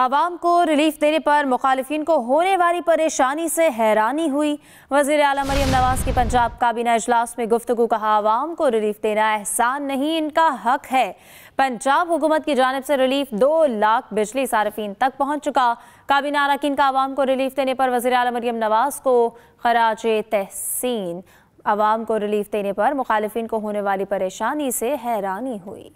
आवाम को रिलीफ देने पर मुखालफी को होने वाली परेशानी से हैरानी हुई वजीर अला मरीम नवाज की पंजाब काबीना अजलास में गुफ्तु कहा आवाम को रिलीफ देना एहसान नहीं इनका हक है पंजाब हुकूमत की जानब से रिलीफ दो लाख बिजली सार्फिन तक पहुँच चुका काबीना अरकिन का आवाम को रिलीफ देने पर वजी अला मरीम नवाज को खराज तहसीन आवाम को रिलीफ देने पर मुखालफन को होने वाली परेशानी से हैरानी हुई